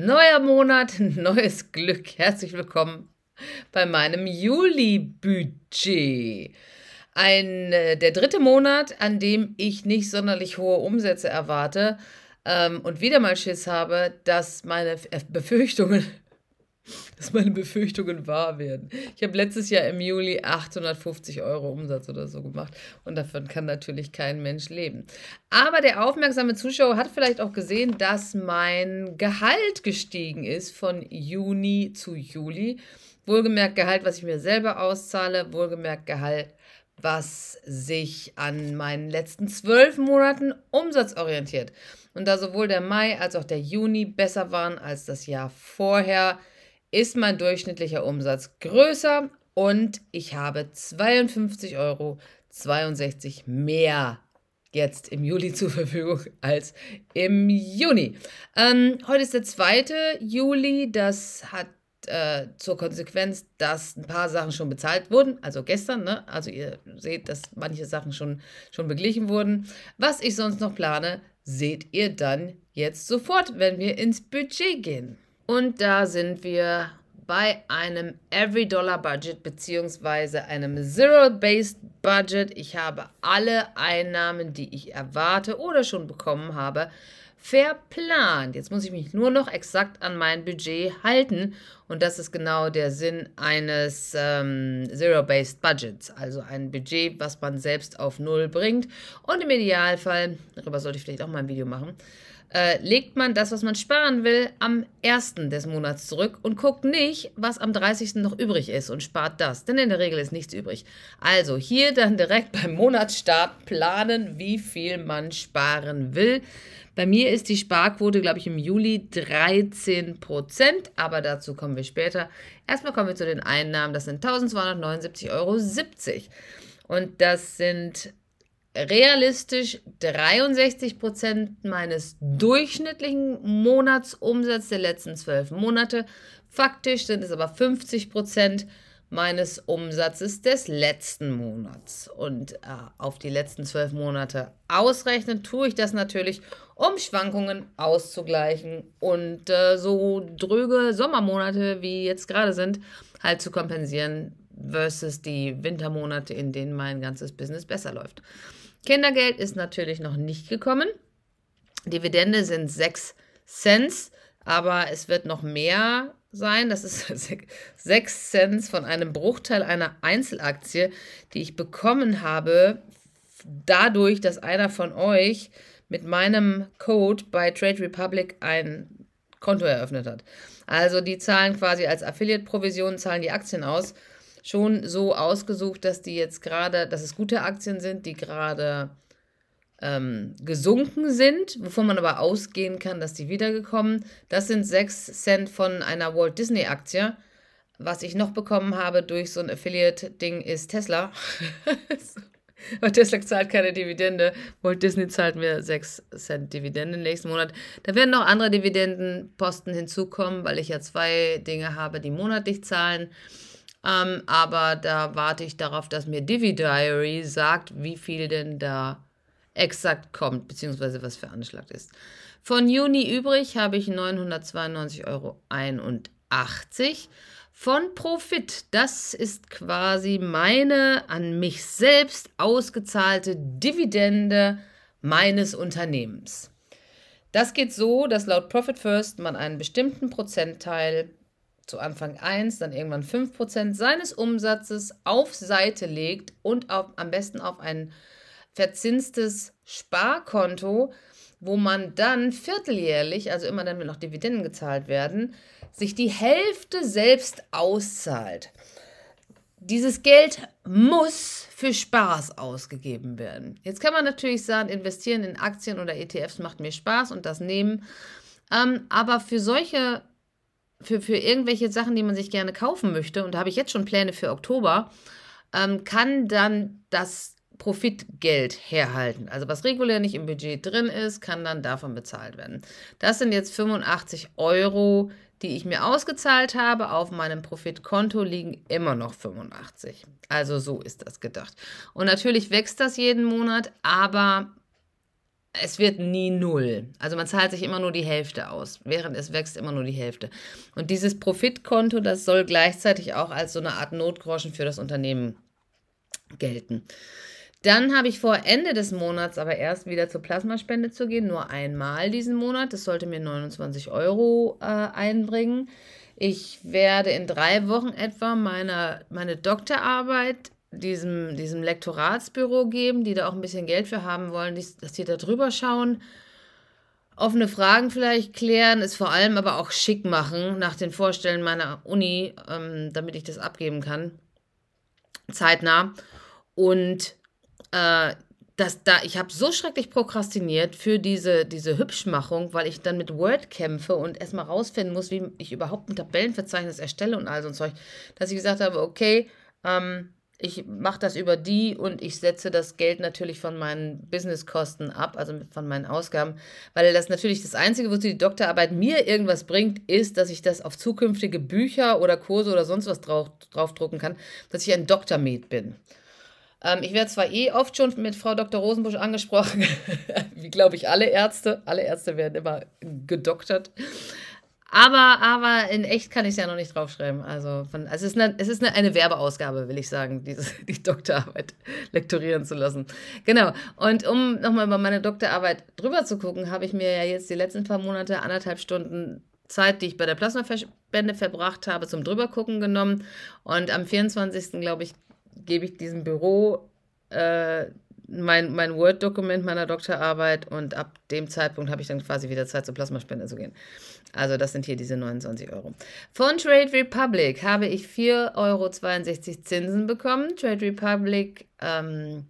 Neuer Monat, neues Glück. Herzlich willkommen bei meinem Juli-Budget. Ein, äh, der dritte Monat, an dem ich nicht sonderlich hohe Umsätze erwarte ähm, und wieder mal Schiss habe, dass meine Befürchtungen dass meine Befürchtungen wahr werden. Ich habe letztes Jahr im Juli 850 Euro Umsatz oder so gemacht und davon kann natürlich kein Mensch leben. Aber der aufmerksame Zuschauer hat vielleicht auch gesehen, dass mein Gehalt gestiegen ist von Juni zu Juli. Wohlgemerkt Gehalt, was ich mir selber auszahle, wohlgemerkt Gehalt, was sich an meinen letzten zwölf Monaten Umsatz orientiert. Und da sowohl der Mai als auch der Juni besser waren als das Jahr vorher, ist mein durchschnittlicher Umsatz größer und ich habe 52,62 Euro mehr jetzt im Juli zur Verfügung als im Juni. Ähm, heute ist der 2. Juli. Das hat äh, zur Konsequenz, dass ein paar Sachen schon bezahlt wurden, also gestern. Ne? Also ihr seht, dass manche Sachen schon, schon beglichen wurden. Was ich sonst noch plane, seht ihr dann jetzt sofort, wenn wir ins Budget gehen. Und da sind wir bei einem Every Dollar Budget bzw. einem Zero-Based Budget. Ich habe alle Einnahmen, die ich erwarte oder schon bekommen habe, verplant. Jetzt muss ich mich nur noch exakt an mein Budget halten. Und das ist genau der Sinn eines ähm, Zero-Based Budgets, also ein Budget, was man selbst auf Null bringt. Und im Idealfall, darüber sollte ich vielleicht auch mal ein Video machen, äh, legt man das, was man sparen will, am 1. des Monats zurück und guckt nicht, was am 30. noch übrig ist und spart das. Denn in der Regel ist nichts übrig. Also hier dann direkt beim Monatsstart planen, wie viel man sparen will. Bei mir ist die Sparquote, glaube ich, im Juli 13 Prozent, aber dazu kommen wir später. Erstmal kommen wir zu den Einnahmen. Das sind 1279,70 Euro. Und das sind realistisch 63 Prozent meines durchschnittlichen Monatsumsatzes der letzten zwölf Monate. Faktisch sind es aber 50 Prozent meines Umsatzes des letzten Monats. Und äh, auf die letzten zwölf Monate ausrechnen, tue ich das natürlich, um Schwankungen auszugleichen und äh, so dröge Sommermonate, wie jetzt gerade sind, halt zu kompensieren versus die Wintermonate, in denen mein ganzes Business besser läuft. Kindergeld ist natürlich noch nicht gekommen. Dividende sind 6 Cent, aber es wird noch mehr sein. Das ist 6 Cent von einem Bruchteil einer Einzelaktie, die ich bekommen habe, dadurch, dass einer von euch mit meinem Code bei Trade Republic ein Konto eröffnet hat. Also die zahlen quasi als Affiliate-Provision, zahlen die Aktien aus schon so ausgesucht, dass die jetzt gerade, dass es gute Aktien sind, die gerade ähm, gesunken sind, wovon man aber ausgehen kann, dass die wiedergekommen. Das sind 6 Cent von einer Walt Disney Aktie. Was ich noch bekommen habe durch so ein Affiliate-Ding ist Tesla. Weil Tesla zahlt keine Dividende. Walt Disney zahlt mir 6 Cent Dividende im nächsten Monat. Da werden noch andere Dividendenposten hinzukommen, weil ich ja zwei Dinge habe, die monatlich zahlen. Ähm, aber da warte ich darauf, dass mir Divi Diary sagt, wie viel denn da exakt kommt, beziehungsweise was veranschlagt ist. Von Juni übrig habe ich 992,81 Euro. Von Profit, das ist quasi meine an mich selbst ausgezahlte Dividende meines Unternehmens. Das geht so, dass laut Profit First man einen bestimmten Prozentteil zu Anfang 1, dann irgendwann 5% seines Umsatzes auf Seite legt und auf, am besten auf ein verzinstes Sparkonto, wo man dann vierteljährlich, also immer dann, wenn noch Dividenden gezahlt werden, sich die Hälfte selbst auszahlt. Dieses Geld muss für Spaß ausgegeben werden. Jetzt kann man natürlich sagen, investieren in Aktien oder ETFs macht mir Spaß und das nehmen. Ähm, aber für solche für, für irgendwelche Sachen, die man sich gerne kaufen möchte, und da habe ich jetzt schon Pläne für Oktober, ähm, kann dann das Profitgeld herhalten. Also was regulär nicht im Budget drin ist, kann dann davon bezahlt werden. Das sind jetzt 85 Euro, die ich mir ausgezahlt habe. Auf meinem Profitkonto liegen immer noch 85. Also so ist das gedacht. Und natürlich wächst das jeden Monat, aber es wird nie null. Also man zahlt sich immer nur die Hälfte aus, während es wächst immer nur die Hälfte. Und dieses Profitkonto, das soll gleichzeitig auch als so eine Art Notgroschen für das Unternehmen gelten. Dann habe ich vor, Ende des Monats aber erst wieder zur Plasmaspende zu gehen, nur einmal diesen Monat. Das sollte mir 29 Euro äh, einbringen. Ich werde in drei Wochen etwa meine, meine Doktorarbeit diesem, diesem Lektoratsbüro geben, die da auch ein bisschen Geld für haben wollen, dass die da drüber schauen. Offene Fragen vielleicht klären, es vor allem aber auch schick machen nach den Vorstellen meiner Uni, ähm, damit ich das abgeben kann. Zeitnah. Und äh, dass da, ich habe so schrecklich prokrastiniert für diese, diese Hübschmachung, weil ich dann mit Word kämpfe und erstmal rausfinden muss, wie ich überhaupt ein Tabellenverzeichnis erstelle und all so ein Zeug, dass ich gesagt habe, okay, ähm, ich mache das über die und ich setze das Geld natürlich von meinen Businesskosten ab, also von meinen Ausgaben, weil das natürlich das Einzige, wozu die Doktorarbeit mir irgendwas bringt, ist, dass ich das auf zukünftige Bücher oder Kurse oder sonst was drauf, draufdrucken kann, dass ich ein Doktormed bin. Ähm, ich werde zwar eh oft schon mit Frau Dr. Rosenbusch angesprochen, wie glaube ich alle Ärzte, alle Ärzte werden immer gedoktert. Aber, aber in echt kann ich es ja noch nicht draufschreiben. Also, von, also es ist, eine, es ist eine, eine Werbeausgabe, will ich sagen, dieses, die Doktorarbeit lektorieren zu lassen. Genau. Und um nochmal über meine Doktorarbeit drüber zu gucken, habe ich mir ja jetzt die letzten paar Monate anderthalb Stunden Zeit, die ich bei der Plasmaspende verbracht habe, zum drübergucken genommen. Und am 24. glaube ich, gebe ich diesem Büro äh, mein, mein Word-Dokument meiner Doktorarbeit und ab dem Zeitpunkt habe ich dann quasi wieder Zeit, zur Plasmaspende zu gehen. Also das sind hier diese 29 Euro. Von Trade Republic habe ich 4,62 Euro Zinsen bekommen. Trade Republic ähm,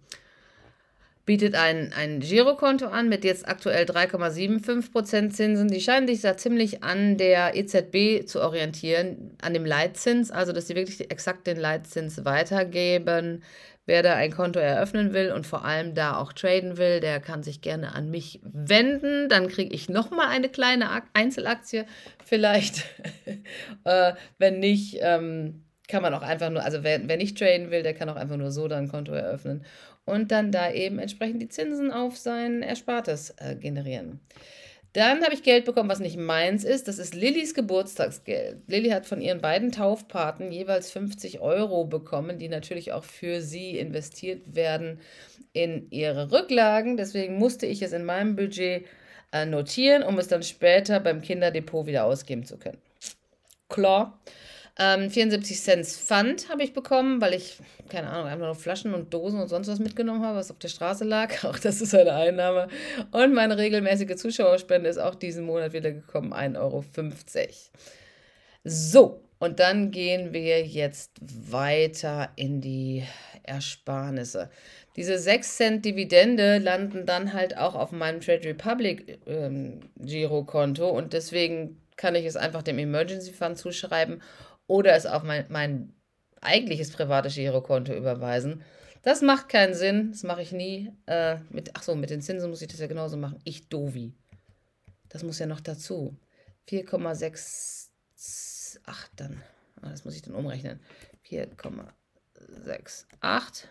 bietet ein, ein Girokonto an mit jetzt aktuell 3,75% Zinsen. Die scheinen sich da ziemlich an der EZB zu orientieren, an dem Leitzins, also dass sie wirklich exakt den Leitzins weitergeben. Wer da ein Konto eröffnen will und vor allem da auch traden will, der kann sich gerne an mich wenden. Dann kriege ich nochmal eine kleine Einzelaktie vielleicht. äh, wenn nicht, ähm, kann man auch einfach nur, also wer, wer nicht traden will, der kann auch einfach nur so da ein Konto eröffnen und dann da eben entsprechend die Zinsen auf sein Erspartes äh, generieren. Dann habe ich Geld bekommen, was nicht meins ist. Das ist Lillys Geburtstagsgeld. Lilly hat von ihren beiden Taufpaten jeweils 50 Euro bekommen, die natürlich auch für sie investiert werden in ihre Rücklagen. Deswegen musste ich es in meinem Budget äh, notieren, um es dann später beim Kinderdepot wieder ausgeben zu können. Klar. Ähm, 74 Cent Pfand habe ich bekommen, weil ich, keine Ahnung, einfach nur Flaschen und Dosen und sonst was mitgenommen habe, was auf der Straße lag. Auch das ist eine Einnahme. Und meine regelmäßige Zuschauerspende ist auch diesen Monat wieder gekommen, 1,50 Euro. So, und dann gehen wir jetzt weiter in die Ersparnisse. Diese 6 Cent Dividende landen dann halt auch auf meinem Trade Republic ähm, Girokonto und deswegen kann ich es einfach dem Emergency Fund zuschreiben oder es auf mein, mein eigentliches privates Girokonto überweisen. Das macht keinen Sinn, das mache ich nie. Äh, mit, ach so, mit den Zinsen muss ich das ja genauso machen. Ich Dovi. Das muss ja noch dazu. 4,68 dann. Ah, das muss ich dann umrechnen. 4,68.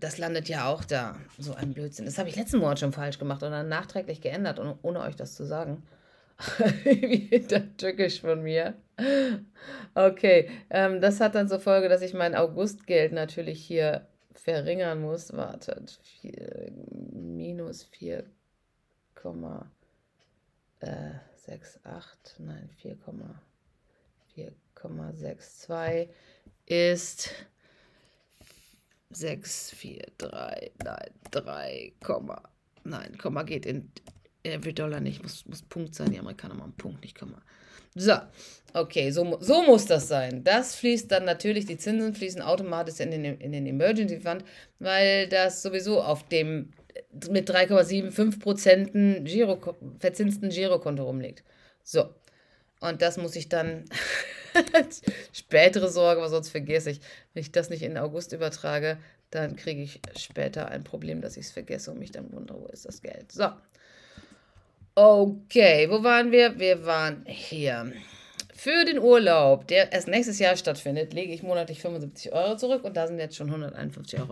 Das landet ja auch da. So ein Blödsinn. Das habe ich letzten Monat schon falsch gemacht und dann nachträglich geändert, ohne euch das zu sagen. Wieder tückisch von mir. Okay, ähm, das hat dann zur Folge, dass ich mein Augustgeld natürlich hier verringern muss. Wartet, vier, minus 4,68, äh, nein, 4,62 ist 643, nein, 3, nein, Komma geht in äh, will Dollar nicht, muss, muss Punkt sein. Die Amerikaner machen Punkt, nicht Komma. So, okay, so, so muss das sein. Das fließt dann natürlich, die Zinsen fließen automatisch in den, in den Emergency Fund, weil das sowieso auf dem äh, mit 3,75% Giro, verzinsten Girokonto rumliegt. So, und das muss ich dann spätere Sorge, aber sonst vergesse ich. Wenn ich das nicht in August übertrage, dann kriege ich später ein Problem, dass ich es vergesse und mich dann wundere, wo ist das Geld. So, Okay, wo waren wir? Wir waren hier. Für den Urlaub, der erst nächstes Jahr stattfindet, lege ich monatlich 75 Euro zurück und da sind jetzt schon 151,31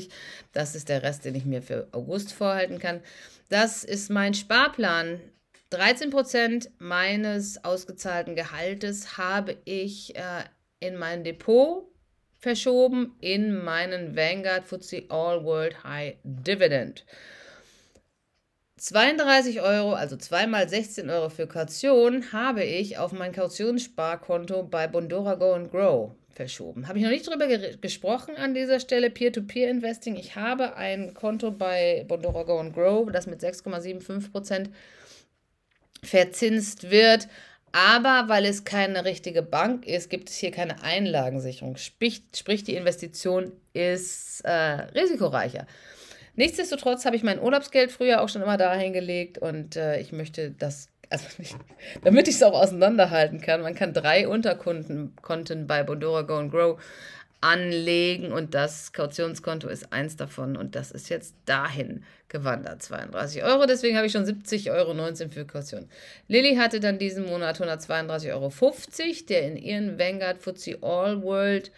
Euro. Das ist der Rest, den ich mir für August vorhalten kann. Das ist mein Sparplan. 13% meines ausgezahlten Gehaltes habe ich äh, in mein Depot verschoben, in meinen Vanguard FTSE All World High Dividend. 32 Euro, also zweimal 16 Euro für Kaution, habe ich auf mein Kautionssparkonto bei Bondora Go and Grow verschoben. Habe ich noch nicht drüber gesprochen an dieser Stelle, Peer-to-Peer-Investing. Ich habe ein Konto bei Bondora Go and Grow, das mit 6,75% verzinst wird. Aber weil es keine richtige Bank ist, gibt es hier keine Einlagensicherung. Sprich, sprich die Investition ist äh, risikoreicher. Nichtsdestotrotz habe ich mein Urlaubsgeld früher auch schon immer dahin gelegt und äh, ich möchte das, also nicht, damit ich es auch auseinanderhalten kann, man kann drei Unterkonten bei Bondora Go and Grow anlegen und das Kautionskonto ist eins davon und das ist jetzt dahin gewandert, 32 Euro. Deswegen habe ich schon 70,19 Euro für Kaution. Lilly hatte dann diesen Monat 132,50 Euro, der in ihren Vanguard Fuzzy All World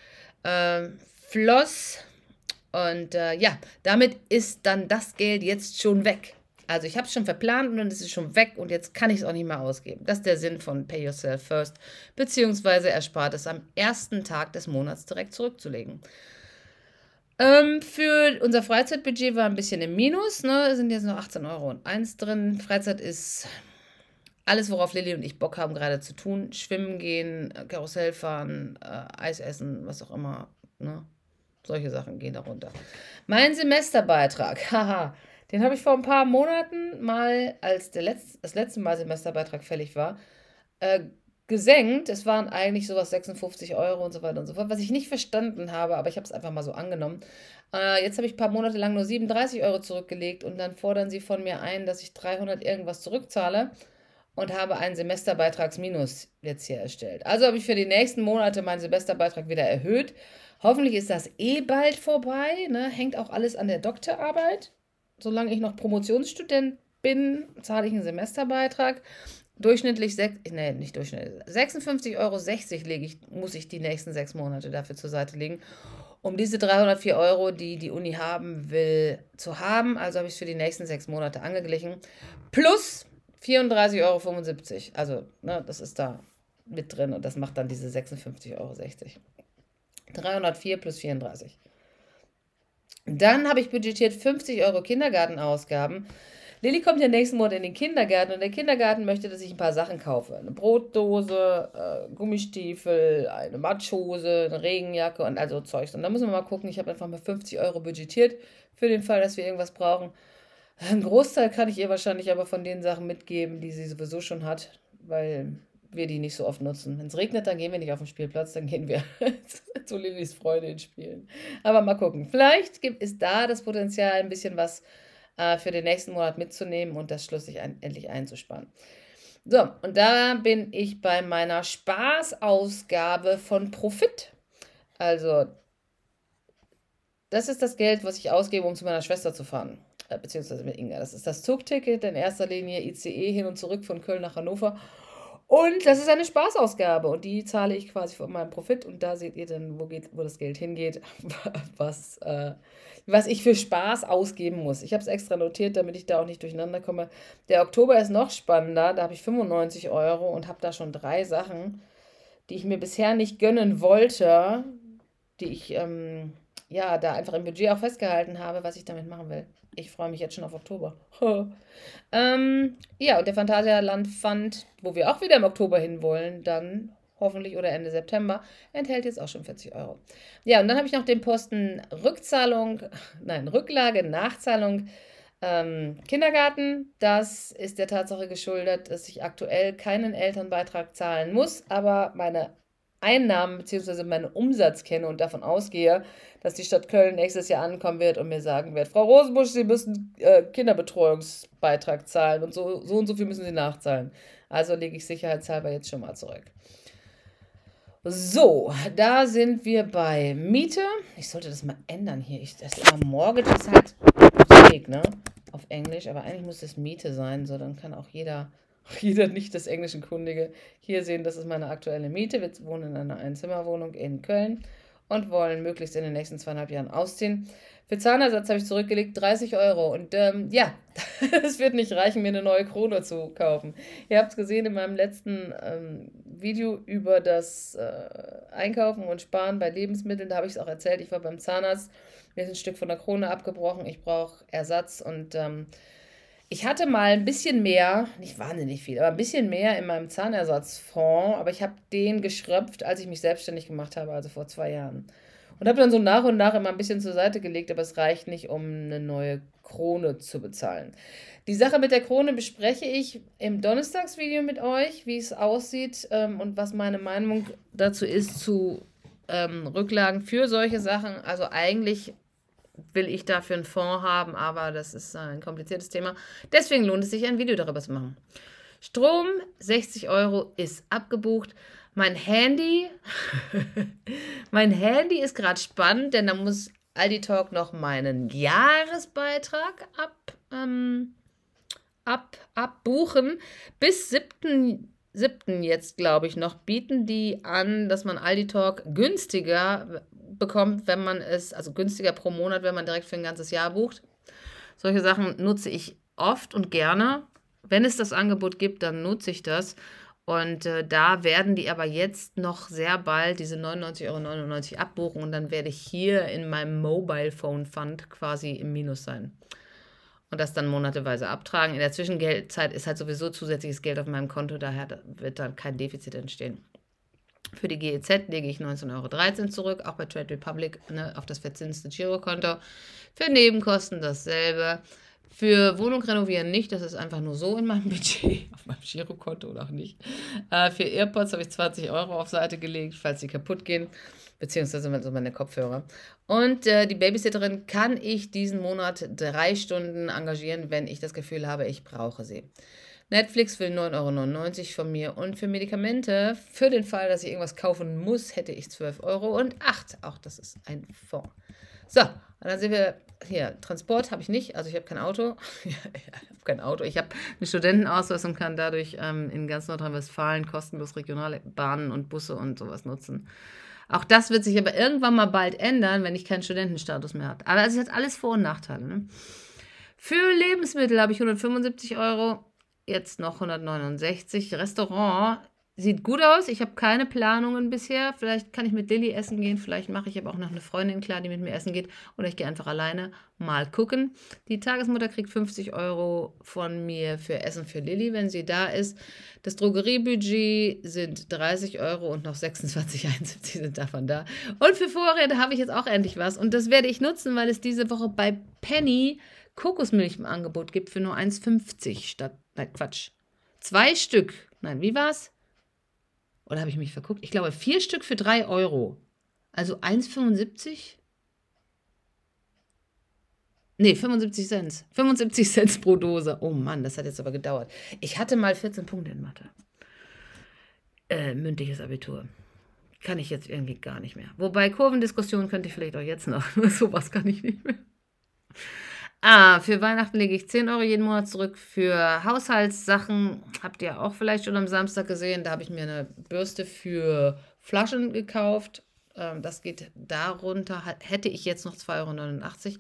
äh, floss. Und äh, ja, damit ist dann das Geld jetzt schon weg. Also ich habe es schon verplant und dann ist es schon weg und jetzt kann ich es auch nicht mehr ausgeben. Das ist der Sinn von Pay Yourself First, beziehungsweise erspart es am ersten Tag des Monats direkt zurückzulegen. Ähm, für unser Freizeitbudget war ein bisschen im Minus, ne? sind jetzt noch 18 Euro und 1 drin. Freizeit ist alles, worauf Lilly und ich Bock haben gerade zu tun. Schwimmen gehen, äh, Karussell fahren, äh, Eis essen, was auch immer. Ne? Solche Sachen gehen darunter. Mein Semesterbeitrag, haha, den habe ich vor ein paar Monaten mal, als der Letz-, das letzte Mal Semesterbeitrag fällig war, äh, gesenkt. Es waren eigentlich sowas 56 Euro und so weiter und so fort, was ich nicht verstanden habe, aber ich habe es einfach mal so angenommen. Äh, jetzt habe ich ein paar Monate lang nur 37 Euro zurückgelegt und dann fordern sie von mir ein, dass ich 300 irgendwas zurückzahle und habe einen Semesterbeitragsminus jetzt hier erstellt. Also habe ich für die nächsten Monate meinen Semesterbeitrag wieder erhöht Hoffentlich ist das eh bald vorbei. Ne? Hängt auch alles an der Doktorarbeit. Solange ich noch Promotionsstudent bin, zahle ich einen Semesterbeitrag. Durchschnittlich, nee, nicht durchschnittlich, 56,60 Euro lege ich, muss ich die nächsten sechs Monate dafür zur Seite legen, um diese 304 Euro, die die Uni haben will, zu haben. Also habe ich es für die nächsten sechs Monate angeglichen. Plus 34,75 Euro. Also, ne, das ist da mit drin und das macht dann diese 56,60 Euro. 304 plus 34. Dann habe ich budgetiert 50 Euro Kindergartenausgaben. Lilly kommt ja nächsten Monat in den Kindergarten und der Kindergarten möchte, dass ich ein paar Sachen kaufe. Eine Brotdose, äh, Gummistiefel, eine Matschhose, eine Regenjacke und also Zeugs. Und da müssen wir mal gucken. Ich habe einfach mal 50 Euro budgetiert für den Fall, dass wir irgendwas brauchen. Einen Großteil kann ich ihr wahrscheinlich aber von den Sachen mitgeben, die sie sowieso schon hat, weil wir die nicht so oft nutzen. Wenn es regnet, dann gehen wir nicht auf den Spielplatz, dann gehen wir zu Lillys Freundin spielen. Aber mal gucken. Vielleicht gibt, ist da das Potenzial, ein bisschen was äh, für den nächsten Monat mitzunehmen und das schlussendlich ein, endlich einzusparen. So, und da bin ich bei meiner Spaßausgabe von Profit. Also, das ist das Geld, was ich ausgebe, um zu meiner Schwester zu fahren äh, beziehungsweise mit Inga. Das ist das Zugticket in erster Linie, ICE hin und zurück von Köln nach Hannover und das ist eine Spaßausgabe und die zahle ich quasi von meinem Profit und da seht ihr dann, wo, geht, wo das Geld hingeht, was, äh, was ich für Spaß ausgeben muss. Ich habe es extra notiert, damit ich da auch nicht durcheinander komme. Der Oktober ist noch spannender, da habe ich 95 Euro und habe da schon drei Sachen, die ich mir bisher nicht gönnen wollte, die ich ähm, ja, da einfach im Budget auch festgehalten habe, was ich damit machen will. Ich freue mich jetzt schon auf Oktober. ähm, ja, und der Phantasialand Fund, wo wir auch wieder im Oktober hinwollen, dann hoffentlich oder Ende September, enthält jetzt auch schon 40 Euro. Ja, und dann habe ich noch den Posten Rückzahlung, nein, Rücklage, Nachzahlung ähm, Kindergarten. Das ist der Tatsache geschuldet, dass ich aktuell keinen Elternbeitrag zahlen muss, aber meine Einnahmen bzw. meinen Umsatz kenne und davon ausgehe, dass die Stadt Köln nächstes Jahr ankommen wird und mir sagen wird, Frau Rosenbusch, Sie müssen äh, Kinderbetreuungsbeitrag zahlen und so, so und so viel müssen Sie nachzahlen. Also lege ich sicherheitshalber jetzt schon mal zurück. So, da sind wir bei Miete. Ich sollte das mal ändern hier. Ich, das immer Mortgage das ist halt Weg, ne? Auf Englisch, aber eigentlich muss das Miete sein, so dann kann auch jeder jeder nicht des Englischen kundige. Hier sehen, das ist meine aktuelle Miete. Wir wohnen in einer Einzimmerwohnung in Köln und wollen möglichst in den nächsten zweieinhalb Jahren ausziehen. Für Zahnersatz habe ich zurückgelegt 30 Euro. Und ähm, ja, es wird nicht reichen, mir eine neue Krone zu kaufen. Ihr habt es gesehen in meinem letzten ähm, Video über das äh, Einkaufen und Sparen bei Lebensmitteln. Da habe ich es auch erzählt. Ich war beim Zahnarzt, mir ist ein Stück von der Krone abgebrochen. Ich brauche Ersatz und ähm, ich hatte mal ein bisschen mehr, nicht wahnsinnig viel, aber ein bisschen mehr in meinem Zahnersatzfonds, aber ich habe den geschröpft, als ich mich selbstständig gemacht habe, also vor zwei Jahren. Und habe dann so nach und nach immer ein bisschen zur Seite gelegt, aber es reicht nicht, um eine neue Krone zu bezahlen. Die Sache mit der Krone bespreche ich im Donnerstagsvideo mit euch, wie es aussieht ähm, und was meine Meinung dazu ist zu ähm, Rücklagen für solche Sachen. Also eigentlich will ich dafür einen Fonds haben, aber das ist äh, ein kompliziertes Thema. Deswegen lohnt es sich, ein Video darüber zu machen. Strom, 60 Euro, ist abgebucht. Mein Handy, mein Handy ist gerade spannend, denn da muss Aldi Talk noch meinen Jahresbeitrag ab, ähm, ab, abbuchen. Bis 7. 7. jetzt, glaube ich, noch bieten die an, dass man Aldi Talk günstiger bekommt, wenn man es, also günstiger pro Monat, wenn man direkt für ein ganzes Jahr bucht. Solche Sachen nutze ich oft und gerne. Wenn es das Angebot gibt, dann nutze ich das. Und äh, da werden die aber jetzt noch sehr bald diese 99,99 Euro abbuchen und dann werde ich hier in meinem Mobile Phone Fund quasi im Minus sein. Und das dann monateweise abtragen. In der Zwischenzeit ist halt sowieso zusätzliches Geld auf meinem Konto, daher wird dann kein Defizit entstehen. Für die GEZ lege ich 19,13 Euro zurück, auch bei Trade Republic ne, auf das verzinste Girokonto. Für Nebenkosten dasselbe. Für Wohnung renovieren nicht, das ist einfach nur so in meinem Budget, auf meinem Girokonto oder auch nicht. Äh, für AirPods habe ich 20 Euro auf Seite gelegt, falls die kaputt gehen, beziehungsweise also meine Kopfhörer. Und äh, die Babysitterin kann ich diesen Monat drei Stunden engagieren, wenn ich das Gefühl habe, ich brauche sie. Netflix will 9,99 Euro von mir und für Medikamente, für den Fall, dass ich irgendwas kaufen muss, hätte ich 12,08 Euro Auch das ist ein Fonds. So, und dann sehen wir hier, Transport habe ich nicht, also ich habe kein Auto. ich habe kein Auto. Ich habe einen Studentenausweis und kann dadurch ähm, in ganz Nordrhein-Westfalen kostenlos regionale Bahnen und Busse und sowas nutzen. Auch das wird sich aber irgendwann mal bald ändern, wenn ich keinen Studentenstatus mehr habe. Aber es hat alles Vor- und Nachteile. Ne? Für Lebensmittel habe ich 175 Euro jetzt noch 169. Restaurant sieht gut aus. Ich habe keine Planungen bisher. Vielleicht kann ich mit Lilly essen gehen. Vielleicht mache ich aber auch noch eine Freundin klar, die mit mir essen geht. Oder ich gehe einfach alleine mal gucken. Die Tagesmutter kriegt 50 Euro von mir für Essen für Lilly, wenn sie da ist. Das Drogeriebudget sind 30 Euro und noch 26,71 sind davon da. Und für Vorräte habe ich jetzt auch endlich was. Und das werde ich nutzen, weil es diese Woche bei Penny Kokosmilch im Angebot gibt für nur 1,50 statt Nein, Quatsch. Zwei Stück. Nein, wie war's? Oder habe ich mich verguckt? Ich glaube, vier Stück für drei Euro. Also 1,75? Ne, 75 Cent. 75 Cent pro Dose. Oh Mann, das hat jetzt aber gedauert. Ich hatte mal 14 Punkte in Mathe. Äh, mündliches Abitur. Kann ich jetzt irgendwie gar nicht mehr. Wobei Kurvendiskussion könnte ich vielleicht auch jetzt noch. Sowas kann ich nicht mehr. Ah, für Weihnachten lege ich 10 Euro jeden Monat zurück. Für Haushaltssachen habt ihr auch vielleicht schon am Samstag gesehen. Da habe ich mir eine Bürste für Flaschen gekauft. Ähm, das geht darunter. Hätte ich jetzt noch 2,89 Euro.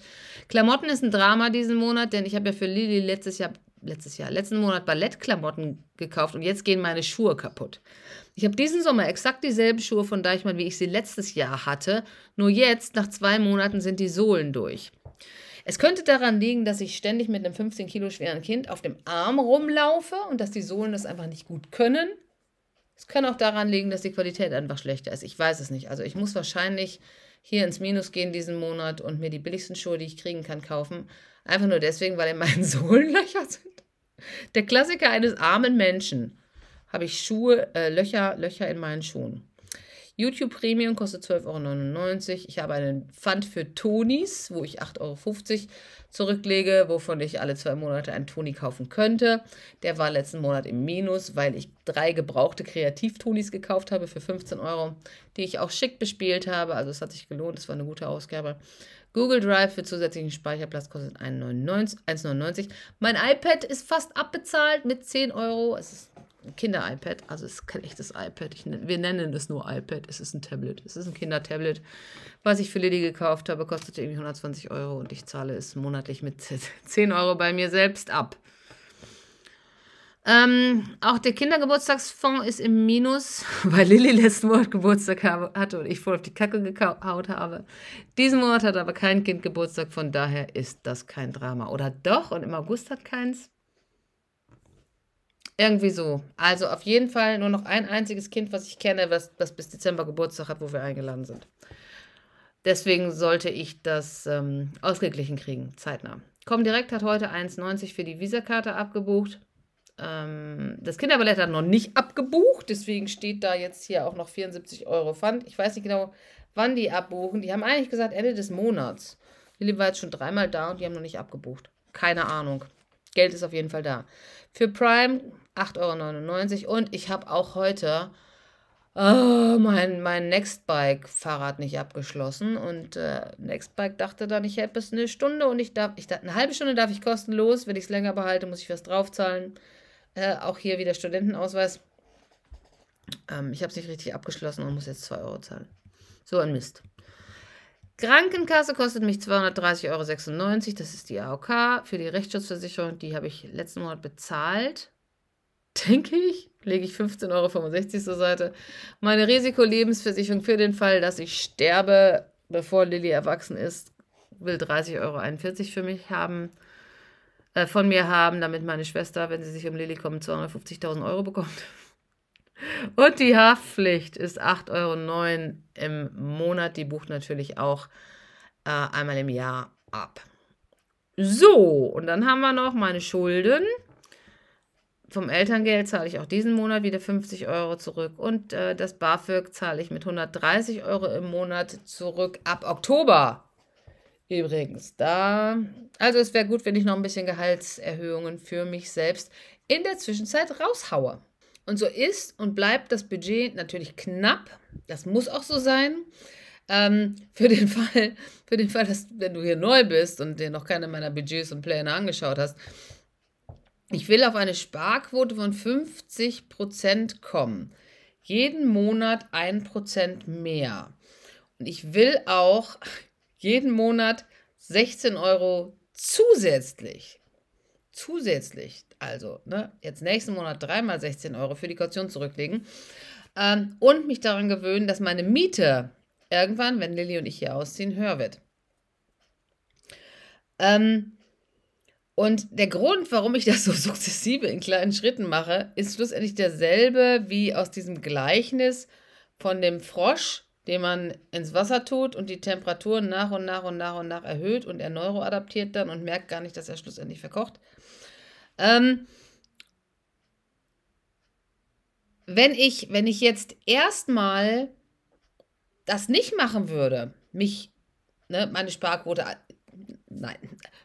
Klamotten ist ein Drama diesen Monat, denn ich habe ja für Lili letztes Jahr, letztes Jahr, letzten Monat Ballettklamotten gekauft und jetzt gehen meine Schuhe kaputt. Ich habe diesen Sommer exakt dieselben Schuhe von Deichmann, wie ich sie letztes Jahr hatte. Nur jetzt, nach zwei Monaten, sind die Sohlen durch. Es könnte daran liegen, dass ich ständig mit einem 15 Kilo schweren Kind auf dem Arm rumlaufe und dass die Sohlen das einfach nicht gut können. Es kann auch daran liegen, dass die Qualität einfach schlechter ist. Ich weiß es nicht. Also ich muss wahrscheinlich hier ins Minus gehen diesen Monat und mir die billigsten Schuhe, die ich kriegen kann, kaufen. Einfach nur deswegen, weil in meinen Sohlen Löcher sind. Der Klassiker eines armen Menschen habe ich Schuhe, äh, Löcher, Löcher in meinen Schuhen. YouTube Premium kostet 12,99 Euro. Ich habe einen Pfand für Tonis, wo ich 8,50 Euro zurücklege, wovon ich alle zwei Monate einen Toni kaufen könnte. Der war letzten Monat im Minus, weil ich drei gebrauchte Kreativ-Tonis gekauft habe für 15 Euro, die ich auch schick bespielt habe. Also es hat sich gelohnt, es war eine gute Ausgabe. Google Drive für zusätzlichen Speicherplatz kostet 1,99. Euro. Mein iPad ist fast abbezahlt mit 10 Euro. Es ist Kinder-iPad, also es ist kein echtes iPad. Ich, wir nennen es nur iPad. Es ist ein Tablet. Es ist ein Kinder-Tablet, was ich für Lilly gekauft habe. Kostet irgendwie 120 Euro und ich zahle es monatlich mit 10 Euro bei mir selbst ab. Ähm, auch der Kindergeburtstagsfonds ist im Minus, weil Lilly letzten Monat Geburtstag habe, hatte und ich voll auf die Kacke gehaut habe. Diesen Monat hat aber kein Kind Geburtstag, von daher ist das kein Drama. Oder doch? Und im August hat keins? Irgendwie so. Also auf jeden Fall nur noch ein einziges Kind, was ich kenne, was, was bis Dezember Geburtstag hat, wo wir eingeladen sind. Deswegen sollte ich das ähm, ausgeglichen kriegen, zeitnah. Komm direkt hat heute 1,90 für die Visakarte abgebucht. Ähm, das Kinderballett hat noch nicht abgebucht, deswegen steht da jetzt hier auch noch 74 Euro Pfand. Ich weiß nicht genau, wann die abbuchen. Die haben eigentlich gesagt Ende des Monats. Lilly war jetzt schon dreimal da und die haben noch nicht abgebucht. Keine Ahnung. Geld ist auf jeden Fall da. Für Prime 8,99 Euro. Und ich habe auch heute oh, mein, mein Nextbike-Fahrrad nicht abgeschlossen. Und äh, Nextbike dachte dann, ich hätte bis eine Stunde und ich darf, ich darf, eine halbe Stunde darf ich kostenlos. Wenn ich es länger behalte, muss ich was draufzahlen. Äh, auch hier wieder Studentenausweis. Ähm, ich habe es nicht richtig abgeschlossen und muss jetzt 2 Euro zahlen. So ein Mist. Krankenkasse kostet mich 230,96 Euro. Das ist die AOK für die Rechtsschutzversicherung. Die habe ich letzten Monat bezahlt denke ich, lege ich 15,65 Euro zur Seite. Meine Risikolebensversicherung für den Fall, dass ich sterbe, bevor Lilly erwachsen ist, will 30,41 Euro für mich haben, äh, von mir haben, damit meine Schwester, wenn sie sich um Lilly kommt, 250.000 Euro bekommt. Und die Haftpflicht ist 8,09 Euro im Monat. Die bucht natürlich auch äh, einmal im Jahr ab. So, und dann haben wir noch meine Schulden vom Elterngeld zahle ich auch diesen Monat wieder 50 Euro zurück und äh, das BAföG zahle ich mit 130 Euro im Monat zurück ab Oktober. Übrigens, da, also es wäre gut, wenn ich noch ein bisschen Gehaltserhöhungen für mich selbst in der Zwischenzeit raushaue. Und so ist und bleibt das Budget natürlich knapp. Das muss auch so sein. Ähm, für den Fall, für den Fall, dass wenn du hier neu bist und dir noch keine meiner Budgets und Pläne angeschaut hast, ich will auf eine Sparquote von 50 Prozent kommen. Jeden Monat ein Prozent mehr. Und ich will auch jeden Monat 16 Euro zusätzlich. Zusätzlich. Also, ne, jetzt nächsten Monat dreimal 16 Euro für die Kaution zurücklegen. Ähm, und mich daran gewöhnen, dass meine Miete irgendwann, wenn Lilly und ich hier ausziehen, höher wird. Ähm, und der Grund, warum ich das so sukzessive in kleinen Schritten mache, ist schlussendlich derselbe wie aus diesem Gleichnis von dem Frosch, den man ins Wasser tut und die Temperatur nach und nach und nach und nach erhöht und er neuroadaptiert dann und merkt gar nicht, dass er schlussendlich verkocht. Ähm, wenn ich, wenn ich jetzt erstmal das nicht machen würde, mich, ne, meine Sparquote nein,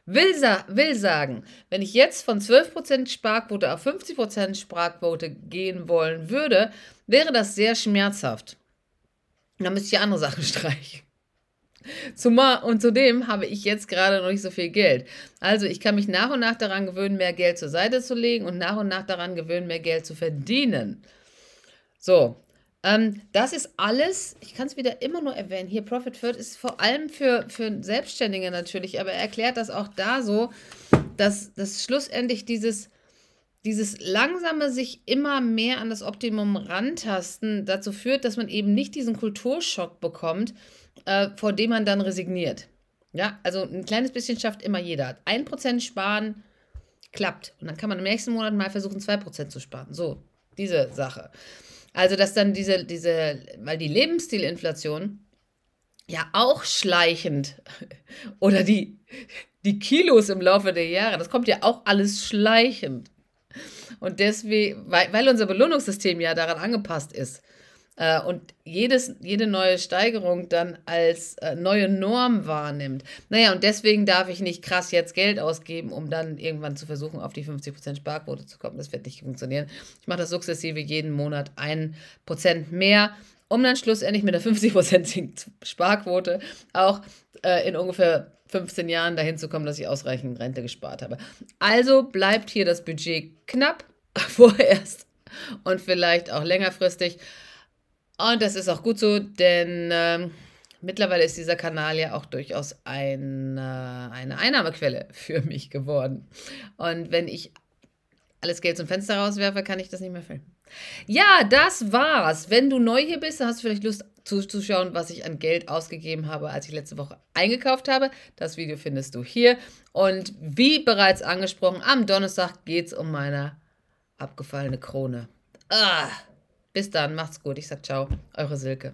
will, sa will sagen, wenn ich jetzt von 12% Sparquote auf 50% Sparquote gehen wollen würde, wäre das sehr schmerzhaft. Da müsste ich andere Sachen streichen. Zumal und zudem habe ich jetzt gerade noch nicht so viel Geld. Also ich kann mich nach und nach daran gewöhnen, mehr Geld zur Seite zu legen und nach und nach daran gewöhnen, mehr Geld zu verdienen. So, ähm, das ist alles, ich kann es wieder immer nur erwähnen, hier Profit First ist vor allem für, für Selbstständige natürlich, aber er erklärt das auch da so, dass, dass schlussendlich dieses, dieses langsame sich immer mehr an das Optimum rantasten dazu führt, dass man eben nicht diesen Kulturschock bekommt, äh, vor dem man dann resigniert. Ja, also ein kleines bisschen schafft immer jeder. Ein Prozent sparen klappt. Und dann kann man im nächsten Monat mal versuchen, zwei Prozent zu sparen. So, diese Sache. Also, dass dann diese, diese, weil die Lebensstilinflation ja auch schleichend oder die, die Kilos im Laufe der Jahre, das kommt ja auch alles schleichend. Und deswegen, weil, weil unser Belohnungssystem ja daran angepasst ist, äh, und jedes, jede neue Steigerung dann als äh, neue Norm wahrnimmt. Naja, und deswegen darf ich nicht krass jetzt Geld ausgeben, um dann irgendwann zu versuchen, auf die 50% Sparquote zu kommen. Das wird nicht funktionieren. Ich mache das sukzessive jeden Monat 1% mehr um dann schlussendlich mit der 50% Sparquote auch äh, in ungefähr 15 Jahren dahin zu kommen, dass ich ausreichend Rente gespart habe. Also bleibt hier das Budget knapp vorerst und vielleicht auch längerfristig. Und das ist auch gut so, denn ähm, mittlerweile ist dieser Kanal ja auch durchaus ein, äh, eine Einnahmequelle für mich geworden. Und wenn ich alles Geld zum Fenster rauswerfe, kann ich das nicht mehr füllen. Ja, das war's. Wenn du neu hier bist, dann hast du vielleicht Lust zuzuschauen, was ich an Geld ausgegeben habe, als ich letzte Woche eingekauft habe. Das Video findest du hier. Und wie bereits angesprochen, am Donnerstag geht es um meine abgefallene Krone. Ah! Bis dann, macht's gut. Ich sag ciao, eure Silke.